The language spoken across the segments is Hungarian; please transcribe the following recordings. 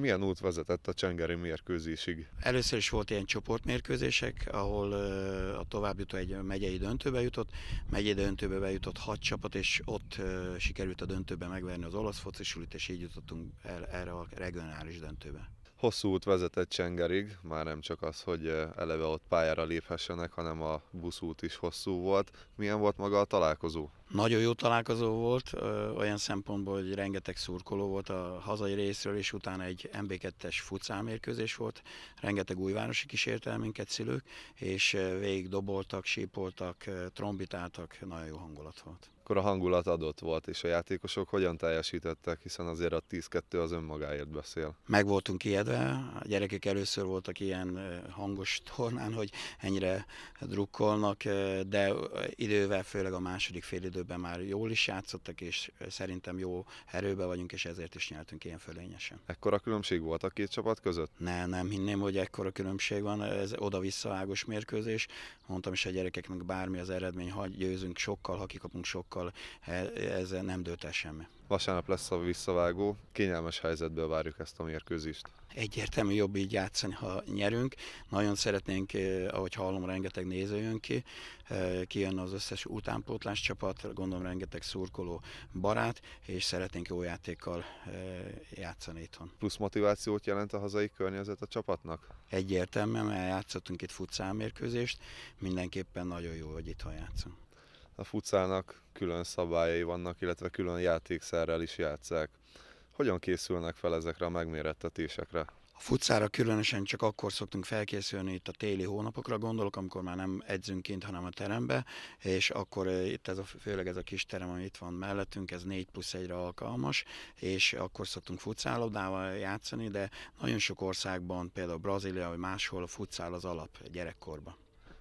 Milyen út vezetett a csengeri mérkőzésig? Először is volt ilyen csoportmérkőzések, ahol a továbbjutó egy megyei döntőbe jutott, megyei döntőbe bejutott hat csapat, és ott sikerült a döntőbe megverni az olasz focisulit, és így jutottunk el erre a regionális döntőbe hosszú út vezetett Csengerig, már nem csak az, hogy eleve ott pályára léphessenek, hanem a buszút is hosszú volt. Milyen volt maga a találkozó? Nagyon jó találkozó volt, olyan szempontból, hogy rengeteg szurkoló volt a hazai részről, és utána egy MB2-es futszálmérkőzés volt, rengeteg újvárosi kísérte minket szülők, és végig doboltak, sípoltak, trombitáltak, nagyon jó hangulat volt. Akkor a hangulat adott volt, és a játékosok hogyan teljesítettek, hiszen azért a 10-2 az önmagáért beszél. Meg voltunk ijedve, a gyerekek először voltak ilyen hangos tornán, hogy ennyire drukkolnak, de idővel, főleg a második fél idő időben már jól is játszottak, és eh, szerintem jó erőben vagyunk, és ezért is nyertünk ilyen fölényesen. Ekkora különbség volt a két csapat között? Nem, nem hinném, hogy ekkora különbség van, ez oda ágos mérkőzés. Mondtam is a gyerekeknek, bármi az eredmény, ha győzünk sokkal, ha kikapunk sokkal, e, ez nem dőlt el semmi. Vasárnap lesz a visszavágó, kényelmes helyzetből várjuk ezt a mérkőzést. Egyértelmű jobb így játszani, ha nyerünk. Nagyon szeretnénk, eh, ahogy hallom, rengeteg néző jön ki. Eh, Kijön az összes utánpótlás csapat, gondolom rengeteg szurkoló barát, és szeretnénk jó játékkal eh, játszani itthon. Plusz motivációt jelent a hazai környezet a csapatnak? Egyértelműen, mert játszottunk itt futszámérkőzést, mindenképpen nagyon jó, hogy itthon játszunk. A futszának külön szabályai vannak, illetve külön játékszerrel is játszák. Hogyan készülnek fel ezekre a megmérettetésekre? A futcára különösen csak akkor szoktunk felkészülni, itt a téli hónapokra gondolok, amikor már nem edzünk kint, hanem a terembe, és akkor eh, itt ez a, főleg ez a kis terem, ami itt van mellettünk, ez 4 plusz 1-re alkalmas, és akkor szoktunk futszálodával játszani, de nagyon sok országban, például Brazília vagy máshol a futszál az alap gyerekkorban.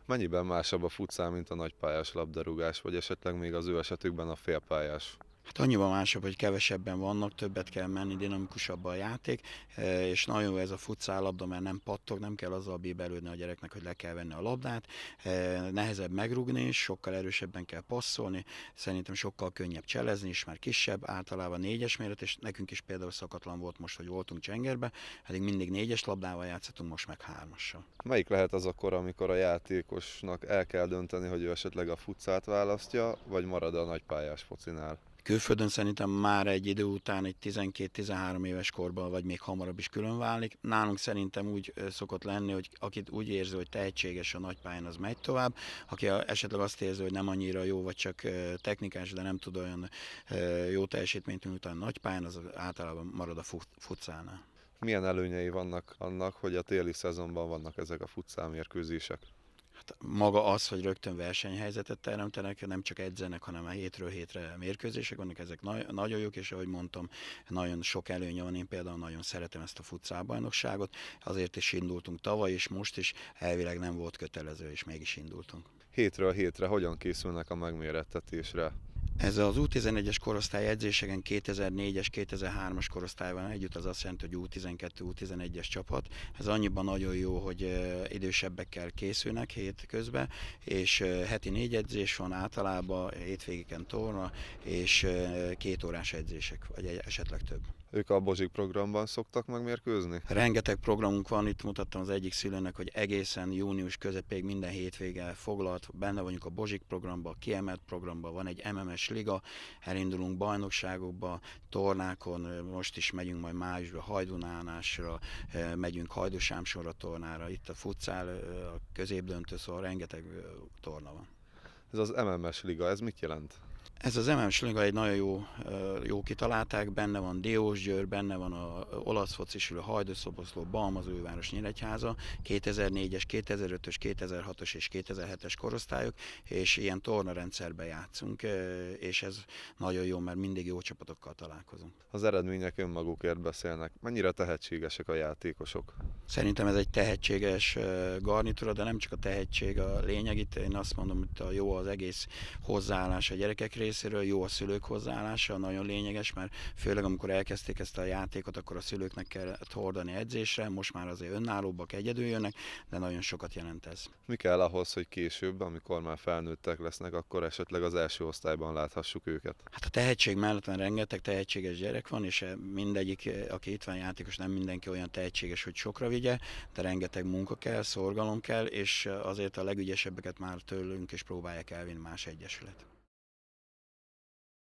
Mennyiben másabb a futszál, mint a nagypályás labdarúgás, vagy esetleg még az ő esetükben a félpályás? Hát annyiban másabb, hogy kevesebben vannak, többet kell menni, dinamikusabb a játék, e, és nagyon jó ez a futszál labda, mert nem pattog, nem kell azzal bíbelődni a gyereknek, hogy le kell venni a labdát, e, nehezebb megrugni, és sokkal erősebben kell passzolni, szerintem sokkal könnyebb cselezni, és már kisebb, általában négyes méret, és nekünk is például szakatlan volt most, hogy voltunk csengerbe, eddig mindig négyes labdával játszhatunk, most meg hármassal. Melyik lehet az akkor, amikor a játékosnak el kell dönteni, hogy ő esetleg a futszát választja, vagy marad a nagypályás focinál? Külföldön szerintem már egy idő után, egy 12-13 éves korban, vagy még hamarabb is külön válik. Nálunk szerintem úgy szokott lenni, hogy akit úgy érzi, hogy tehetséges a nagypályán, az megy tovább. Aki esetleg azt érzi, hogy nem annyira jó, vagy csak technikás, de nem tud olyan jó teljesítményt nyújtani nagypályán, az általában marad a futszánál. Milyen előnyei vannak annak, hogy a téli szezonban vannak ezek a futszál Hát maga az, hogy rögtön versenyhelyzetet teremtenek, nem csak edzenek, hanem a hétről hétre mérkőzések vannak, ezek na- nagyon jók, és ahogy mondtam, nagyon sok előnye van. Én például nagyon szeretem ezt a futcálbajnokságot, azért is indultunk tavaly, és most is elvileg nem volt kötelező, és mégis indultunk. Hétről hétre hogyan készülnek a megmérettetésre? Ez az U11-es korosztály edzéseken 2004-es, 2003-as korosztály van együtt, az azt jelenti, hogy U12, U11-es csapat. Ez annyiban nagyon jó, hogy idősebbekkel készülnek hét közben, és heti négy edzés van általában, hétvégéken torna, és két órás edzések, vagy esetleg több. Ők a Bozsik programban szoktak megmérkőzni? Rengeteg programunk van, itt mutattam az egyik szülőnek, hogy egészen június közepéig minden hétvége foglalt, benne vagyunk a Bozsik programba, a kiemelt programba, van egy MMS közös liga, elindulunk bajnokságokba, tornákon, most is megyünk majd májusba Hajdunánásra, megyünk hajdusámsorra tornára, itt a futcál, a középdöntő, szóval rengeteg torna van. Ez az MMS liga, ez mit jelent? Ez az MM Slinga egy nagyon jó, jó kitalálták, benne van Győr, benne van a olasz focisülő Hajdúszoboszló, Balmazújváros, Nyíregyháza, 2004-es, 2005-ös, 2006-os és 2007-es korosztályok, és ilyen tornarendszerben játszunk, és ez nagyon jó, mert mindig jó csapatokkal találkozunk. Az eredmények önmagukért beszélnek. Mennyire tehetségesek a játékosok? Szerintem ez egy tehetséges garnitúra, de nem csak a tehetség a lényeg itt, én azt mondom, hogy a jó az egész hozzáállás a gyerekekre, részéről jó a szülők hozzáállása, nagyon lényeges, mert főleg amikor elkezdték ezt a játékot, akkor a szülőknek kell hordani edzésre, most már azért önállóbbak, egyedül jönnek, de nagyon sokat jelent ez. Mi kell ahhoz, hogy később, amikor már felnőttek lesznek, akkor esetleg az első osztályban láthassuk őket? Hát a tehetség mellett mert rengeteg tehetséges gyerek van, és mindegyik, aki itt van játékos, nem mindenki olyan tehetséges, hogy sokra vigye, de rengeteg munka kell, szorgalom kell, és azért a legügyesebbeket már tőlünk és próbálják elvinni más egyesület.